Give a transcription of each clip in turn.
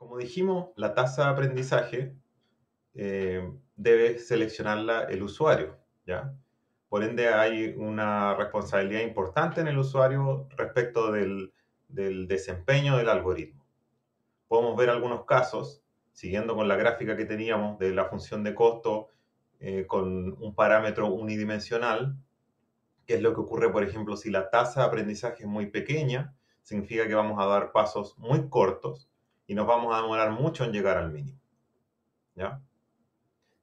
Como dijimos, la tasa de aprendizaje eh, debe seleccionarla el usuario, ¿ya? Por ende, hay una responsabilidad importante en el usuario respecto del, desempeño del algoritmo. Podemos ver algunos casos, siguiendo con la gráfica que teníamos de la función de costo eh, con un parámetro unidimensional, que es lo que ocurre, por ejemplo, si la tasa de aprendizaje es muy pequeña, significa que vamos a dar pasos muy cortos, y nos vamos a demorar mucho en llegar al mínimo. ¿Ya?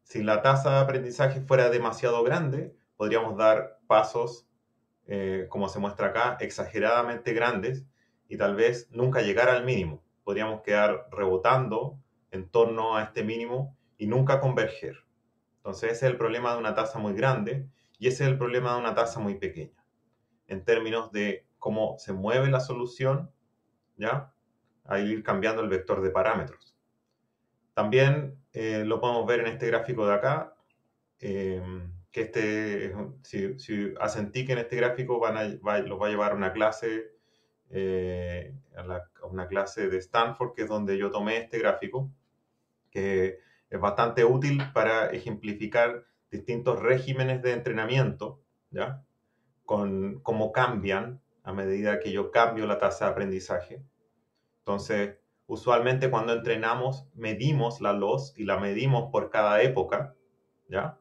Si la tasa de aprendizaje fuera demasiado grande, podríamos dar pasos, eh, como se muestra acá, exageradamente grandes y tal vez nunca llegar al mínimo. Podríamos quedar rebotando en torno a este mínimo y nunca converger. Entonces ese es el problema de una tasa muy grande y ese es el problema de una tasa muy pequeña. En términos de cómo se mueve la solución, ¿ya? a ir cambiando el vector de parámetros. También eh, lo podemos ver en este gráfico de acá, eh, que este, si, si, que en este gráfico, van va, los va a llevar una clase, eh, a, una clase de Stanford, que es donde yo tomé este gráfico, que es bastante útil para ejemplificar distintos regímenes de entrenamiento, ¿ya? Con cómo cambian a medida que yo cambio la tasa de aprendizaje. Entonces, usualmente cuando entrenamos, medimos la luz y la medimos por cada época, ¿ya?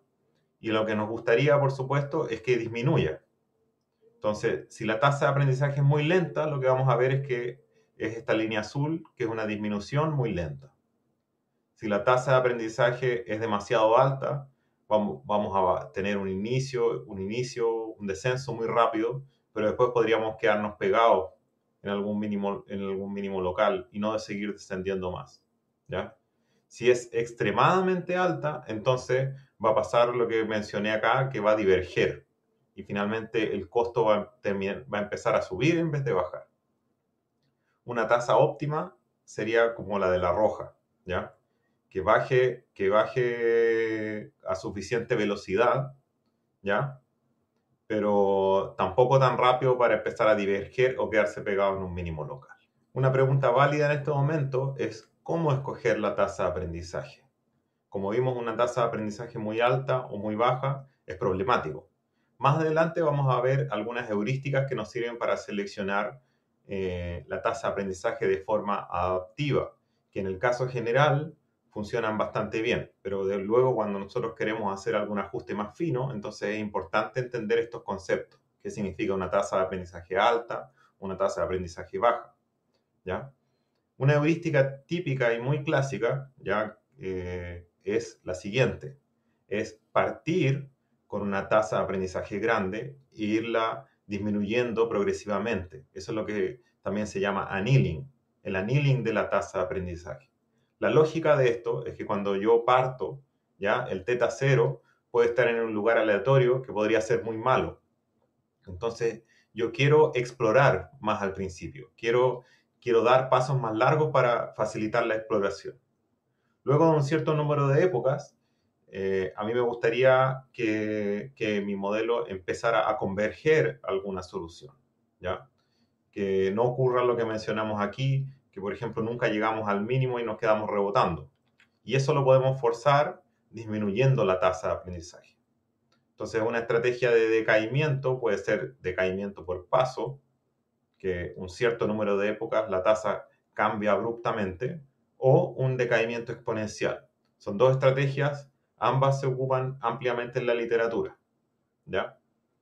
Y lo que nos gustaría, por supuesto, es que disminuya. Entonces, si la tasa de aprendizaje es muy lenta, lo que vamos a ver es que es esta línea azul, que es una disminución muy lenta. Si la tasa de aprendizaje es demasiado alta, vamos, vamos a tener un inicio, un inicio, un descenso muy rápido, pero después podríamos quedarnos pegados en algún mínimo, en algún mínimo local y no de seguir descendiendo más. ¿ya? Si es extremadamente alta, entonces va a pasar lo que mencioné acá, que va a diverger y finalmente el costo va a, va a empezar a subir en vez de bajar. Una tasa óptima sería como la de la roja, ¿ya? Que baje, que baje a suficiente velocidad, ¿ya? pero tampoco tan rápido para empezar a diverger o quedarse pegado en un mínimo local. Una pregunta válida en este momento es cómo escoger la tasa de aprendizaje. Como vimos, una tasa de aprendizaje muy alta o muy baja es problemático. Más adelante vamos a ver algunas heurísticas que nos sirven para seleccionar eh, la tasa de aprendizaje de forma adaptiva, que en el caso general funcionan bastante bien, pero luego cuando nosotros queremos hacer algún ajuste más fino, entonces es importante entender estos conceptos, qué significa una tasa de aprendizaje alta, una tasa de aprendizaje baja, ¿ya? Una heurística típica y muy clásica, ¿ya? Eh, es la siguiente, es partir con una tasa de aprendizaje grande e irla disminuyendo progresivamente. Eso es lo que también se llama annealing, el annealing de la tasa de aprendizaje. La lógica de esto es que cuando yo parto, ¿ya? El teta cero puede estar en un lugar aleatorio que podría ser muy malo. Entonces, yo quiero explorar más al principio. Quiero, quiero dar pasos más largos para facilitar la exploración. Luego de un cierto número de épocas, eh, a mí me gustaría que, que, mi modelo empezara a converger alguna solución, ¿ya? Que no ocurra lo que mencionamos aquí, que por ejemplo nunca llegamos al mínimo y nos quedamos rebotando. Y eso lo podemos forzar disminuyendo la tasa de aprendizaje. Entonces una estrategia de decaimiento puede ser decaimiento por paso, que un cierto número de épocas la tasa cambia abruptamente, o un decaimiento exponencial. Son dos estrategias, ambas se ocupan ampliamente en la literatura. ¿ya?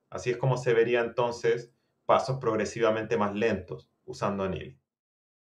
Así es como se vería entonces pasos progresivamente más lentos usando anil.